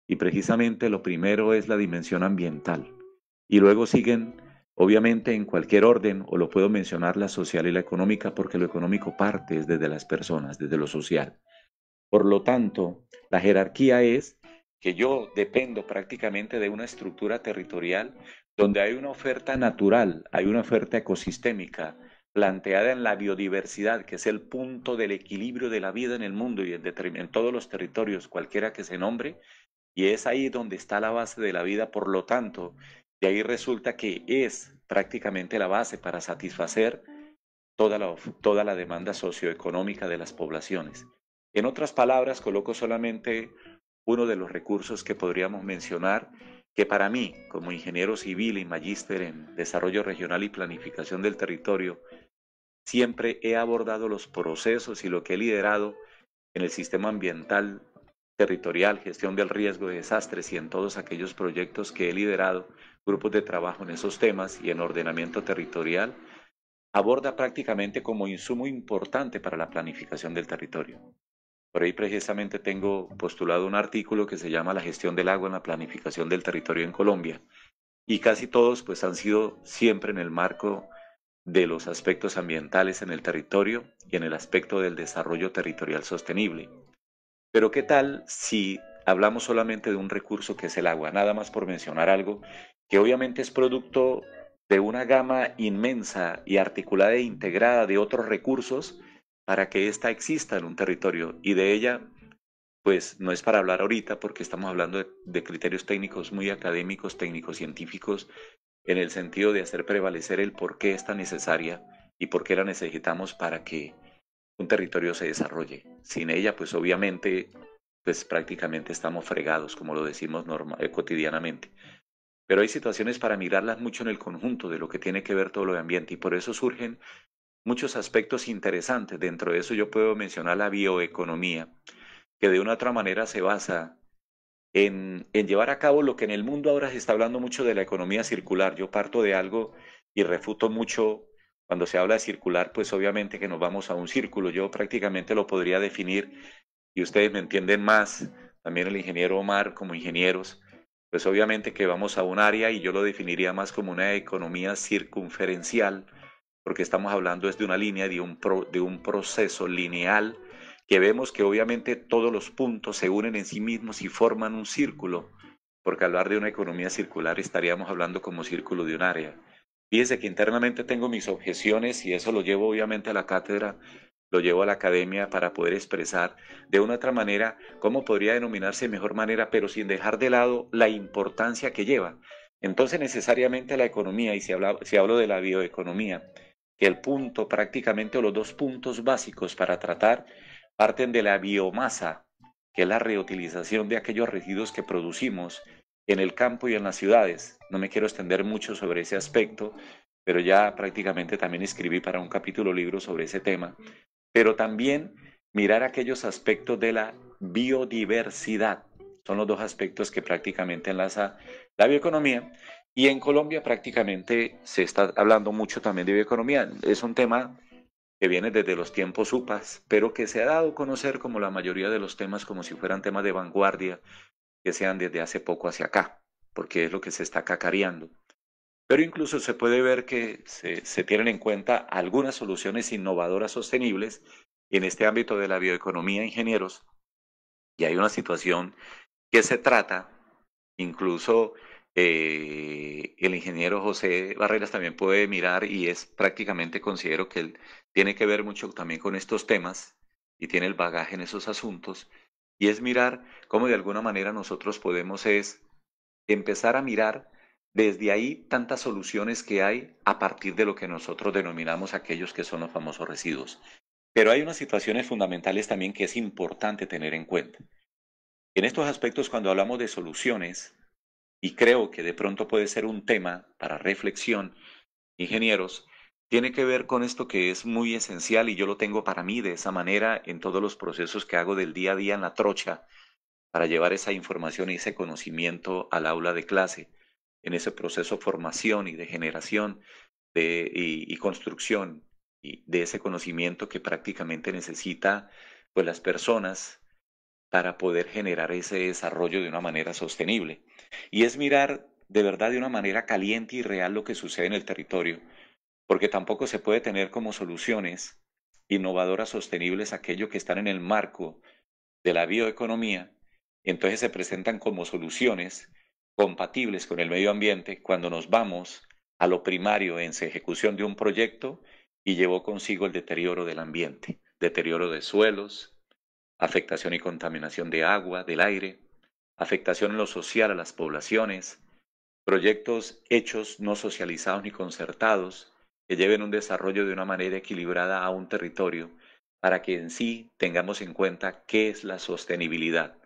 Y precisamente lo primero es la dimensión ambiental. Y luego siguen Obviamente en cualquier orden, o lo puedo mencionar la social y la económica, porque lo económico parte desde las personas, desde lo social. Por lo tanto, la jerarquía es que yo dependo prácticamente de una estructura territorial donde hay una oferta natural, hay una oferta ecosistémica planteada en la biodiversidad, que es el punto del equilibrio de la vida en el mundo y en todos los territorios, cualquiera que se nombre, y es ahí donde está la base de la vida. Por lo tanto, de ahí resulta que es prácticamente la base para satisfacer toda la, toda la demanda socioeconómica de las poblaciones. En otras palabras, coloco solamente uno de los recursos que podríamos mencionar que para mí, como ingeniero civil y magíster en desarrollo regional y planificación del territorio, siempre he abordado los procesos y lo que he liderado en el sistema ambiental territorial, gestión del riesgo de desastres y en todos aquellos proyectos que he liderado grupos de trabajo en esos temas y en ordenamiento territorial, aborda prácticamente como insumo importante para la planificación del territorio. Por ahí precisamente tengo postulado un artículo que se llama La gestión del agua en la planificación del territorio en Colombia. Y casi todos pues han sido siempre en el marco de los aspectos ambientales en el territorio y en el aspecto del desarrollo territorial sostenible. Pero ¿qué tal si hablamos solamente de un recurso que es el agua? Nada más por mencionar algo que obviamente es producto de una gama inmensa y articulada e integrada de otros recursos para que ésta exista en un territorio. Y de ella, pues no es para hablar ahorita porque estamos hablando de, criterios técnicos muy académicos, técnicos científicos, en el sentido de hacer prevalecer el por qué está necesaria y por qué la necesitamos para que un territorio se desarrolle. Sin ella, pues obviamente, pues prácticamente estamos fregados, como lo decimos normal, eh, cotidianamente. Pero hay situaciones para mirarlas mucho en el conjunto de lo que tiene que ver todo lo de ambiente y por eso surgen muchos aspectos interesantes. Dentro de eso yo puedo mencionar la bioeconomía, que de una u otra manera se basa en, en, llevar a cabo lo que en el mundo ahora se está hablando mucho de la economía circular. Yo parto de algo y refuto mucho cuando se habla de circular, pues obviamente que nos vamos a un círculo. Yo prácticamente lo podría definir, y ustedes me entienden más, también el ingeniero Omar como ingenieros, pues obviamente que vamos a un área y yo lo definiría más como una economía circunferencial, porque estamos hablando es de una línea, de un, de un proceso lineal, que vemos que obviamente todos los puntos se unen en sí mismos y forman un círculo, porque hablar de una economía circular estaríamos hablando como círculo de un área. Fíjense que internamente tengo mis objeciones y eso lo llevo obviamente a la cátedra lo llevo a la academia para poder expresar de una otra manera cómo podría denominarse mejor manera, pero sin dejar de lado la importancia que lleva. Entonces necesariamente la economía, y si, hablo de la bioeconomía, que el punto prácticamente o los dos puntos básicos para tratar parten de la biomasa, que es la reutilización de aquellos residuos que producimos en el campo y en las ciudades. No me quiero extender mucho sobre ese aspecto, pero ya prácticamente también escribí para un capítulo libro sobre ese tema pero también mirar aquellos aspectos de la biodiversidad. Son los dos aspectos que prácticamente enlaza la bioeconomía. Y en Colombia prácticamente se está hablando mucho también de bioeconomía. Es un tema que viene desde los tiempos UPAS, pero que se ha dado a conocer como la mayoría de los temas como si fueran temas de vanguardia que sean desde hace poco hacia acá, porque es lo que se está cacareando. Pero incluso se puede ver que se, tienen en cuenta algunas soluciones innovadoras sostenibles en este ámbito de la bioeconomía, ingenieros, y hay una situación que se trata, incluso eh, el ingeniero José Barreras también puede mirar y es prácticamente, considero que él tiene que ver mucho también con estos temas y tiene el bagaje en esos asuntos, y es mirar cómo de alguna manera nosotros podemos es empezar a mirar desde ahí, tantas soluciones que hay a partir de lo que nosotros denominamos aquellos que son los famosos residuos. Pero hay unas situaciones fundamentales también que es importante tener en cuenta. En estos aspectos, cuando hablamos de soluciones, y creo que de pronto puede ser un tema para reflexión, ingenieros, tiene que ver con esto que es muy esencial y yo lo tengo para mí de esa manera en todos los procesos que hago del día a día en la trocha para llevar esa información y ese conocimiento al aula de clase en ese proceso de formación y de generación y, construcción y de ese conocimiento que prácticamente necesita pues, las personas para poder generar ese desarrollo de una manera sostenible. Y es mirar de verdad de una manera caliente y real lo que sucede en el territorio, porque tampoco se puede tener como soluciones innovadoras sostenibles aquello que están en el marco de la bioeconomía, entonces se presentan como soluciones compatibles con el medio ambiente cuando nos vamos a lo primario en ejecución de un proyecto y llevó consigo el deterioro del ambiente, deterioro de suelos, afectación y contaminación de agua, del aire, afectación en lo social a las poblaciones, proyectos hechos no socializados ni concertados que lleven un desarrollo de una manera equilibrada a un territorio para que en sí tengamos en cuenta qué es la sostenibilidad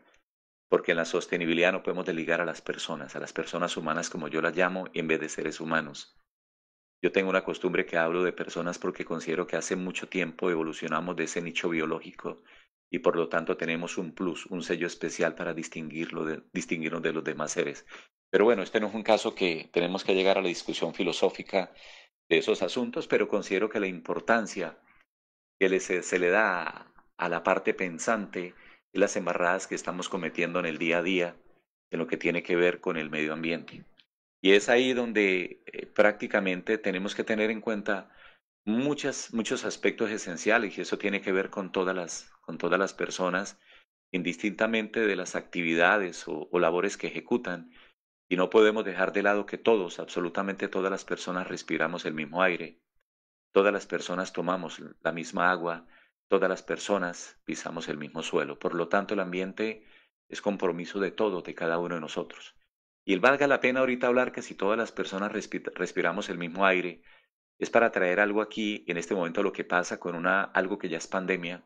porque en la sostenibilidad no podemos desligar a las personas, a las personas humanas como yo las llamo, en vez de seres humanos. Yo tengo una costumbre que hablo de personas porque considero que hace mucho tiempo evolucionamos de ese nicho biológico y por lo tanto tenemos un plus, un sello especial para distinguirlo distinguirnos de los demás seres. Pero bueno, este no es un caso que tenemos que llegar a la discusión filosófica de esos asuntos, pero considero que la importancia que se le da a la parte pensante, las embarradas que estamos cometiendo en el día a día en lo que tiene que ver con el medio ambiente. Y es ahí donde eh, prácticamente tenemos que tener en cuenta muchas, muchos aspectos esenciales y eso tiene que ver con todas las, con todas las personas, indistintamente de las actividades o labores que ejecutan. Y no podemos dejar de lado que todos, absolutamente todas las personas respiramos el mismo aire, todas las personas tomamos la misma agua, Todas las personas pisamos el mismo suelo, por lo tanto el ambiente es compromiso de todo, de cada uno de nosotros. Y el valga la pena ahorita hablar que si todas las personas respiramos el mismo aire, es para traer algo aquí, en este momento, lo que pasa con una, algo que ya es pandemia,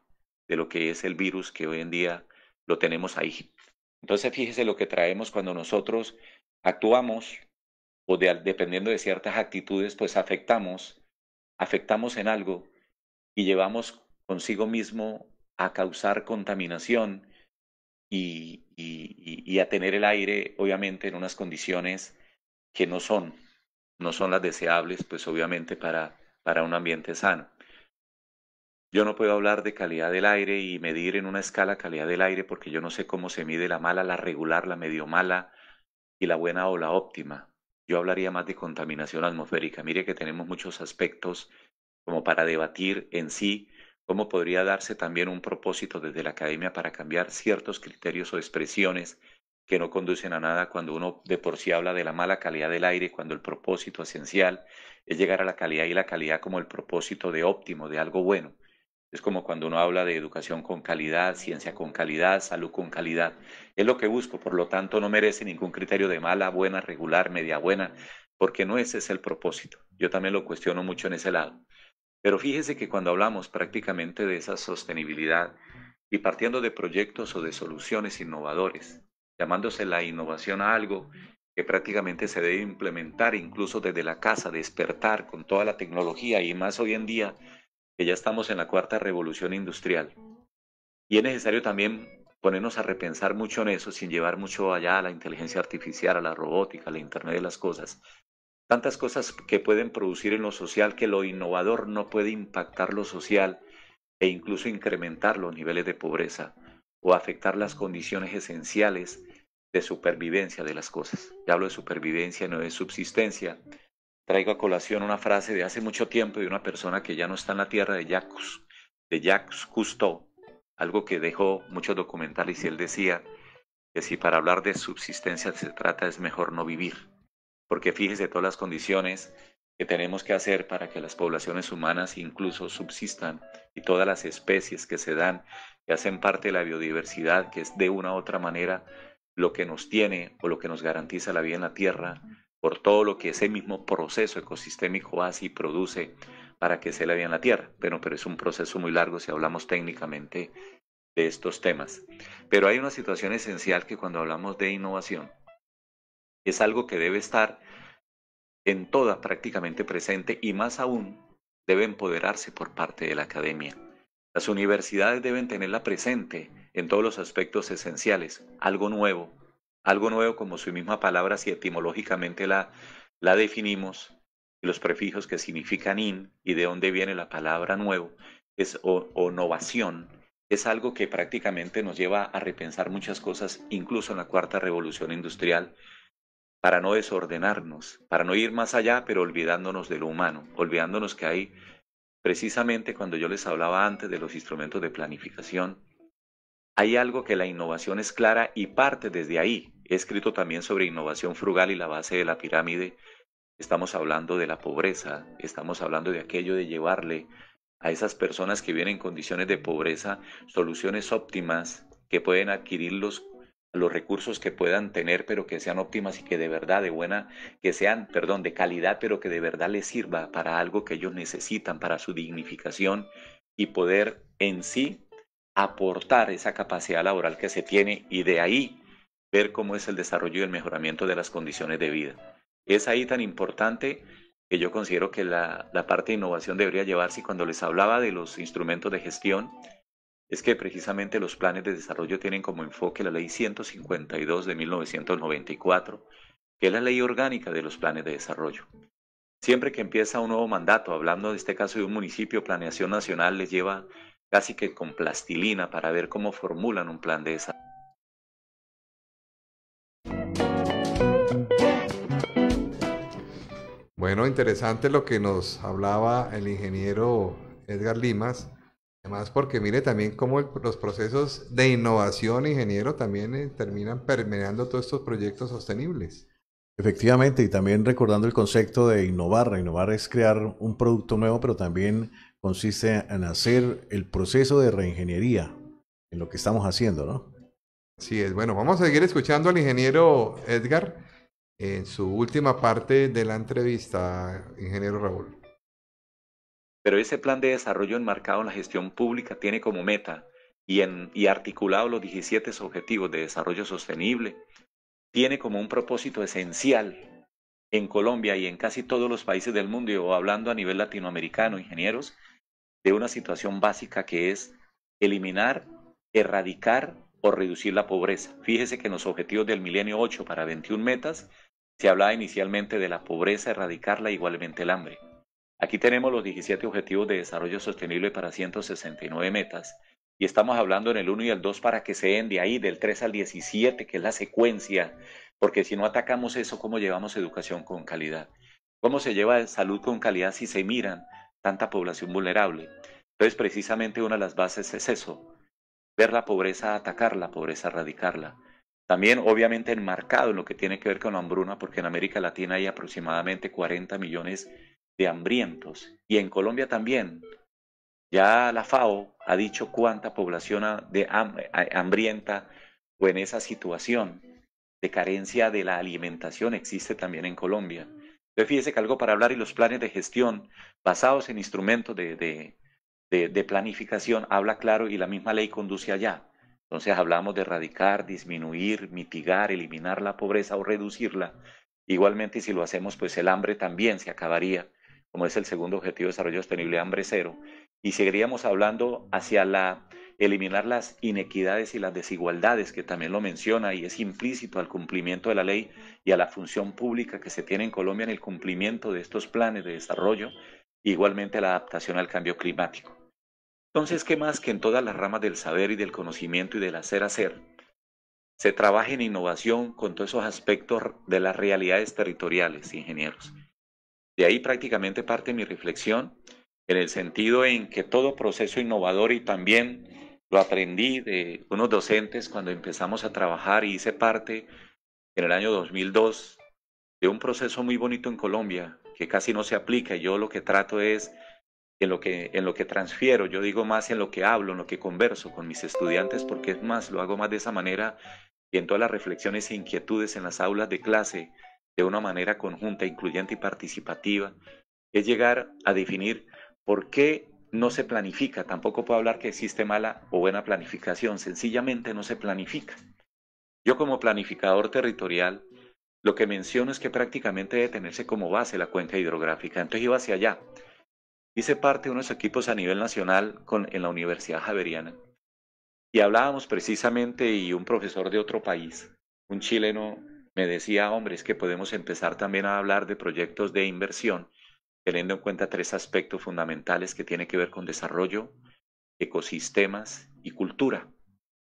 de lo que es el virus que hoy en día lo tenemos ahí. Entonces fíjese lo que traemos cuando nosotros actuamos o dependiendo de ciertas actitudes, pues afectamos, afectamos en algo y llevamos consigo mismo a causar contaminación y, a tener el aire, obviamente, en unas condiciones que no son, no son las deseables, pues obviamente para, para un ambiente sano. Yo no puedo hablar de calidad del aire y medir en una escala calidad del aire porque yo no sé cómo se mide la mala, la regular, la medio mala y la buena o la óptima. Yo hablaría más de contaminación atmosférica. Mire que tenemos muchos aspectos como para debatir en sí cómo podría darse también un propósito desde la academia para cambiar ciertos criterios o expresiones que no conducen a nada cuando uno de por sí habla de la mala calidad del aire, cuando el propósito esencial es llegar a la calidad y la calidad como el propósito de óptimo, de algo bueno. Es como cuando uno habla de educación con calidad, ciencia con calidad, salud con calidad. Es lo que busco, por lo tanto no merece ningún criterio de mala, buena, regular, media buena, porque no ese es el propósito. Yo también lo cuestiono mucho en ese lado. Pero fíjese que cuando hablamos prácticamente de esa sostenibilidad y partiendo de proyectos o de soluciones innovadores, llamándose la innovación a algo que prácticamente se debe implementar incluso desde la casa, despertar con toda la tecnología y más hoy en día que ya estamos en la cuarta revolución industrial. Y es necesario también ponernos a repensar mucho en eso sin llevar mucho allá a la inteligencia artificial, a la robótica, al Internet de las Cosas, tantas cosas que pueden producir en lo social que lo innovador no puede impactar lo social e incluso incrementar los niveles de pobreza o afectar las condiciones esenciales de supervivencia de las cosas. Ya hablo de supervivencia, no de subsistencia. Traigo a colación una frase de hace mucho tiempo de una persona que ya no está en la tierra de Jacques, de Jacques Cousteau, algo que dejó muchos documentales y él decía que si para hablar de subsistencia se trata es mejor no vivir porque fíjese todas las condiciones que tenemos que hacer para que las poblaciones humanas incluso subsistan y todas las especies que se dan, que hacen parte de la biodiversidad, que es de una u otra manera lo que nos tiene o lo que nos garantiza la vida en la Tierra, por todo lo que ese mismo proceso ecosistémico hace y produce para que sea la vida en la Tierra. pero es un proceso muy largo si hablamos técnicamente de estos temas. Pero hay una situación esencial que cuando hablamos de innovación, es algo que debe estar en toda prácticamente presente y más aún debe empoderarse por parte de la academia. Las universidades deben tenerla presente en todos los aspectos esenciales, algo nuevo, algo nuevo como su misma palabra si etimológicamente la, la definimos, los prefijos que significan in y de dónde viene la palabra nuevo, es o, o novación, es algo que prácticamente nos lleva a repensar muchas cosas, incluso en la cuarta revolución industrial, para no desordenarnos, para no ir más allá, pero olvidándonos de lo humano, olvidándonos que hay, precisamente cuando yo les hablaba antes de los instrumentos de planificación, hay algo que la innovación es clara y parte desde ahí. He escrito también sobre innovación frugal y la base de la pirámide. Estamos hablando de la pobreza, estamos hablando de aquello de llevarle a esas personas que vienen en condiciones de pobreza soluciones óptimas que pueden adquirirlos los recursos que puedan tener, pero que sean óptimas y que de verdad, de buena, que sean, perdón, de calidad, pero que de verdad les sirva para algo que ellos necesitan, para su dignificación y poder en sí aportar esa capacidad laboral que se tiene y de ahí ver cómo es el desarrollo y el mejoramiento de las condiciones de vida. Es ahí tan importante que yo considero que la, parte de innovación debería llevarse cuando les hablaba de los instrumentos de gestión, es que precisamente los planes de desarrollo tienen como enfoque la Ley 152 de 1994, que es la ley orgánica de los planes de desarrollo. Siempre que empieza un nuevo mandato, hablando de este caso de un municipio, Planeación Nacional les lleva casi que con plastilina para ver cómo formulan un plan de desarrollo. Bueno, interesante lo que nos hablaba el ingeniero Edgar Limas Además, porque mire también cómo los procesos de innovación, ingeniero, también eh, terminan permeando todos estos proyectos sostenibles. Efectivamente, y también recordando el concepto de innovar. Innovar es crear un producto nuevo, pero también consiste en hacer el proceso de reingeniería en lo que estamos haciendo, ¿no? Así es. Bueno, vamos a seguir escuchando al ingeniero Edgar en su última parte de la entrevista, ingeniero Raúl. Pero ese plan de desarrollo enmarcado en la gestión pública tiene como meta y, en, articulado los 17 objetivos de desarrollo sostenible, tiene como un propósito esencial en Colombia y en casi todos los países del mundo, y hablando a nivel latinoamericano, ingenieros, de una situación básica que es eliminar, erradicar o reducir la pobreza. Fíjese que en los objetivos del milenio 8 para 21 metas se hablaba inicialmente de la pobreza, erradicarla, igualmente el hambre. Aquí tenemos los 17 Objetivos de Desarrollo Sostenible para 169 metas y estamos hablando en el 1 y el 2 para que se den de ahí, del 3 al 17, que es la secuencia, porque si no atacamos eso, ¿cómo llevamos educación con calidad? ¿Cómo se lleva salud con calidad si se miran tanta población vulnerable? Entonces, precisamente una de las bases es eso, ver la pobreza, atacar la pobreza, erradicarla. También, obviamente, enmarcado en lo que tiene que ver con la hambruna, porque en América Latina hay aproximadamente 40 millones de hambrientos. Y en Colombia también. Ya la FAO ha dicho cuánta población de hambrienta o en esa situación de carencia de la alimentación existe también en Colombia. Entonces fíjese que algo para hablar y los planes de gestión basados en instrumentos de, de, de, de planificación habla claro y la misma ley conduce allá. Entonces hablamos de erradicar, disminuir, mitigar, eliminar la pobreza o reducirla. Igualmente si lo hacemos, pues el hambre también se acabaría como es el segundo objetivo de desarrollo sostenible, hambre cero, y seguiríamos hablando hacia la eliminar las inequidades y las desigualdades, que también lo menciona y es implícito al cumplimiento de la ley y a la función pública que se tiene en Colombia en el cumplimiento de estos planes de desarrollo, igualmente la adaptación al cambio climático. Entonces, ¿qué más que en todas las ramas del saber y del conocimiento y del hacer hacer? Se trabaja en innovación con todos esos aspectos de las realidades territoriales, ingenieros de ahí prácticamente parte mi reflexión, en el sentido en que todo proceso innovador y también lo aprendí de unos docentes cuando empezamos a trabajar y hice parte en el año 2002 de un proceso muy bonito en Colombia que casi no se aplica. Yo lo que trato es en lo que en lo que transfiero, yo digo más en lo que hablo, en lo que converso con mis estudiantes porque es más lo hago más de esa manera y en todas las reflexiones e inquietudes en las aulas de clase de una manera conjunta, incluyente y participativa, es llegar a definir por qué no se planifica. Tampoco puedo hablar que existe mala o buena planificación, sencillamente no se planifica. Yo como planificador territorial, lo que menciono es que prácticamente debe tenerse como base la cuenca hidrográfica. Entonces iba hacia allá. Hice parte de unos equipos a nivel nacional con, en la Universidad Javeriana. Y hablábamos precisamente y un profesor de otro país, un chileno me decía, hombre, es que podemos empezar también a hablar de proyectos de inversión, teniendo en cuenta tres aspectos fundamentales que tienen que ver con desarrollo, ecosistemas y cultura.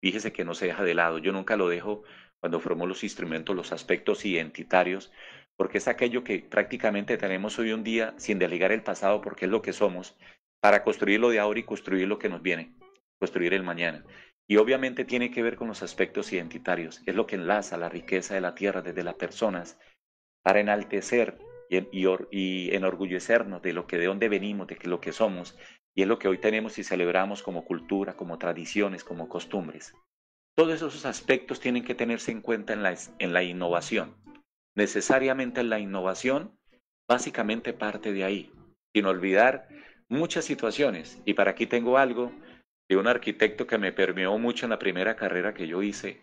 Fíjese que no se deja de lado, yo nunca lo dejo cuando formo los instrumentos, los aspectos identitarios, porque es aquello que prácticamente tenemos hoy un día sin delegar el pasado, porque es lo que somos, para construir lo de ahora y construir lo que nos viene, construir el mañana. Y obviamente tiene que ver con los aspectos identitarios. Es lo que enlaza la riqueza de la tierra desde las personas para enaltecer y, y, enorgullecernos de lo que de dónde venimos, de lo que somos. Y es lo que hoy tenemos y celebramos como cultura, como tradiciones, como costumbres. Todos esos aspectos tienen que tenerse en cuenta en la, en la innovación. Necesariamente la innovación básicamente parte de ahí, sin olvidar muchas situaciones. Y para aquí tengo algo de un arquitecto que me permeó mucho en la primera carrera que yo hice.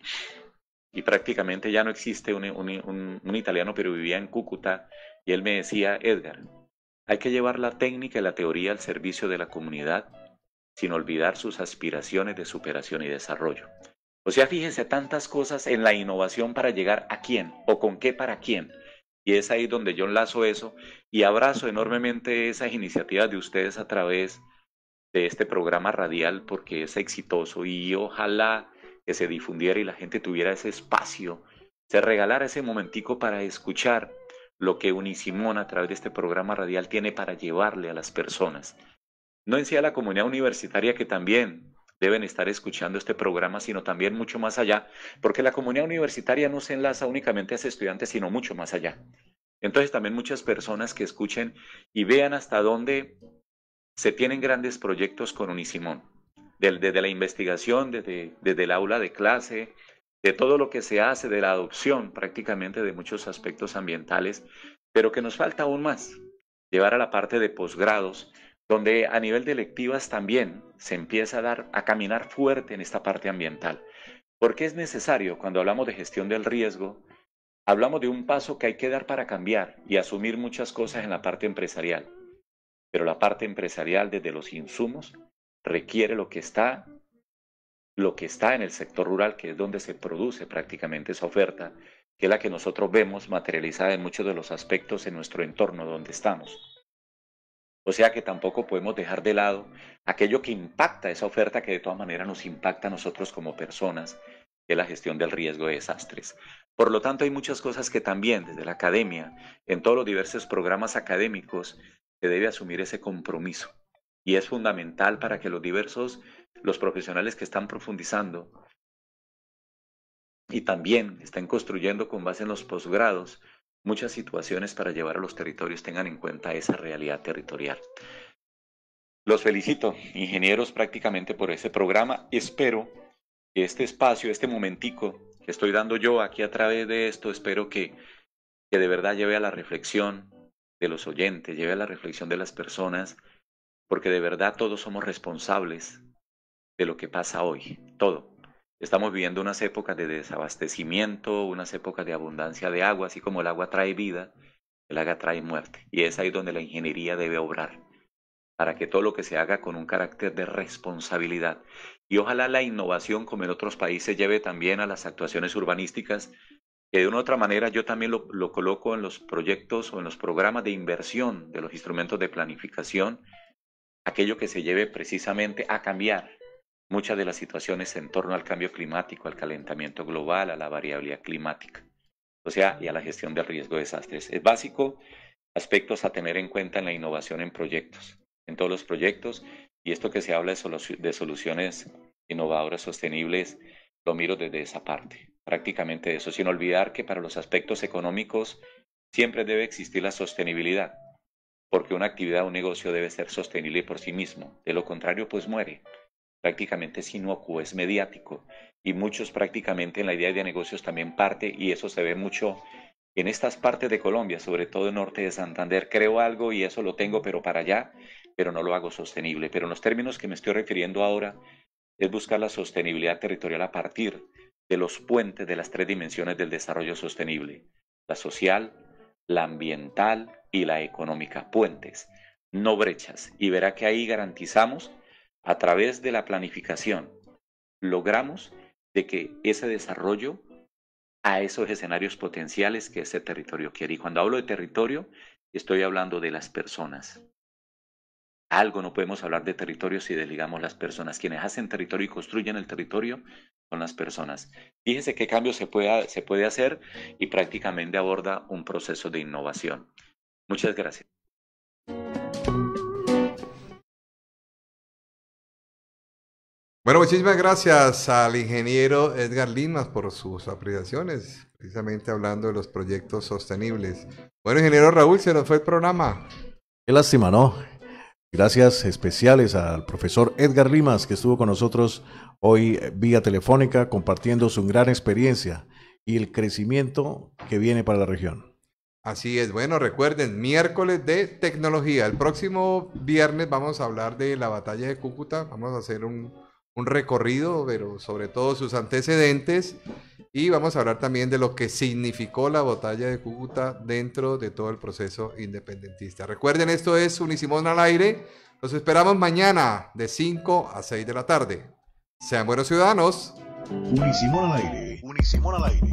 Y prácticamente ya no existe un, italiano, pero vivía en Cúcuta. Y él me decía, Edgar, hay que llevar la técnica y la teoría al servicio de la comunidad sin olvidar sus aspiraciones de superación y desarrollo. O sea, fíjense tantas cosas en la innovación para llegar a quién o con qué para quién. Y es ahí donde yo enlazo eso y abrazo enormemente esas iniciativas de ustedes a través de este programa radial porque es exitoso y ojalá que se difundiera y la gente tuviera ese espacio, se regalara ese momentico para escuchar lo que Unisimón a través de este programa radial tiene para llevarle a las personas. No en sí a la comunidad universitaria que también deben estar escuchando este programa, sino también mucho más allá, porque la comunidad universitaria no se enlaza únicamente a ese estudiante, sino mucho más allá. Entonces también muchas personas que escuchen y vean hasta dónde se tienen grandes proyectos con Unisimón, desde la investigación, desde, el aula de clase, de todo lo que se hace, de la adopción prácticamente de muchos aspectos ambientales, pero que nos falta aún más, llevar a la parte de posgrados, donde a nivel de electivas también se empieza a dar a caminar fuerte en esta parte ambiental. Porque es necesario cuando hablamos de gestión del riesgo, hablamos de un paso que hay que dar para cambiar y asumir muchas cosas en la parte empresarial pero la parte empresarial desde los insumos requiere lo que está lo que está en el sector rural, que es donde se produce prácticamente esa oferta, que es la que nosotros vemos materializada en muchos de los aspectos en nuestro entorno donde estamos. O sea que tampoco podemos dejar de lado aquello que impacta esa oferta que de todas maneras nos impacta a nosotros como personas, que es la gestión del riesgo de desastres. Por lo tanto, hay muchas cosas que también desde la academia, en todos los diversos programas académicos, que debe asumir ese compromiso. Y es fundamental para que los diversos, los profesionales que están profundizando y también están construyendo con base en los posgrados muchas situaciones para llevar a los territorios tengan en cuenta esa realidad territorial. Los felicito, ingenieros, prácticamente por ese programa. Espero que este espacio, este momentico que estoy dando yo aquí a través de esto, espero que, que de verdad lleve a la reflexión, de los oyentes, lleve a la reflexión de las personas, porque de verdad todos somos responsables de lo que pasa hoy, todo. Estamos viviendo unas épocas de desabastecimiento, unas épocas de abundancia de agua, así como el agua trae vida, el agua trae muerte. Y es ahí donde la ingeniería debe obrar, para que todo lo que se haga con un carácter de responsabilidad. Y ojalá la innovación, como en otros países, lleve también a las actuaciones urbanísticas que de una u otra manera yo también lo, coloco en los proyectos o en los programas de inversión de los instrumentos de planificación, aquello que se lleve precisamente a cambiar muchas de las situaciones en torno al cambio climático, al calentamiento global, a la variabilidad climática, o sea, y a la gestión del riesgo de desastres. Es básico aspectos a tener en cuenta en la innovación en proyectos, en todos los proyectos, y esto que se habla de soluciones innovadoras, sostenibles, lo miro desde esa parte prácticamente eso, sin olvidar que para los aspectos económicos siempre debe existir la sostenibilidad, porque una actividad, un negocio debe ser sostenible por sí mismo, de lo contrario pues muere. Prácticamente es inocuo, es mediático y muchos prácticamente en la idea de negocios también parte y eso se ve mucho en estas partes de Colombia, sobre todo en norte de Santander, creo algo y eso lo tengo, pero para allá, pero no lo hago sostenible. Pero en los términos que me estoy refiriendo ahora, es buscar la sostenibilidad territorial a partir de los puentes de las tres dimensiones del desarrollo sostenible, la social, la ambiental y la económica. Puentes, no brechas. Y verá que ahí garantizamos, a través de la planificación, logramos de que ese desarrollo a esos escenarios potenciales que ese territorio quiere. Y cuando hablo de territorio, estoy hablando de las personas, algo no podemos hablar de territorio si desligamos las personas. Quienes hacen territorio y construyen el territorio son las personas. Fíjense qué cambio se puede, se puede hacer y prácticamente aborda un proceso de innovación. Muchas gracias. Bueno, muchísimas gracias al ingeniero Edgar Limas por sus apreciaciones, precisamente hablando de los proyectos sostenibles. Bueno, ingeniero Raúl, se nos fue el programa. Qué lástima, ¿no? Gracias especiales al profesor Edgar Limas, que estuvo con nosotros hoy eh, vía telefónica compartiendo su gran experiencia y el crecimiento que viene para la región. Así es, bueno, recuerden, miércoles de tecnología. El próximo viernes vamos a hablar de la batalla de Cúcuta, vamos a hacer un, un recorrido, pero sobre todo sus antecedentes. Y vamos a hablar también de lo que significó la batalla de Cúcuta dentro de todo el proceso independentista. Recuerden, esto es Unisimón al aire. Los esperamos mañana de 5 a 6 de la tarde. Sean buenos ciudadanos. Unisimón al aire. Unisimón al aire.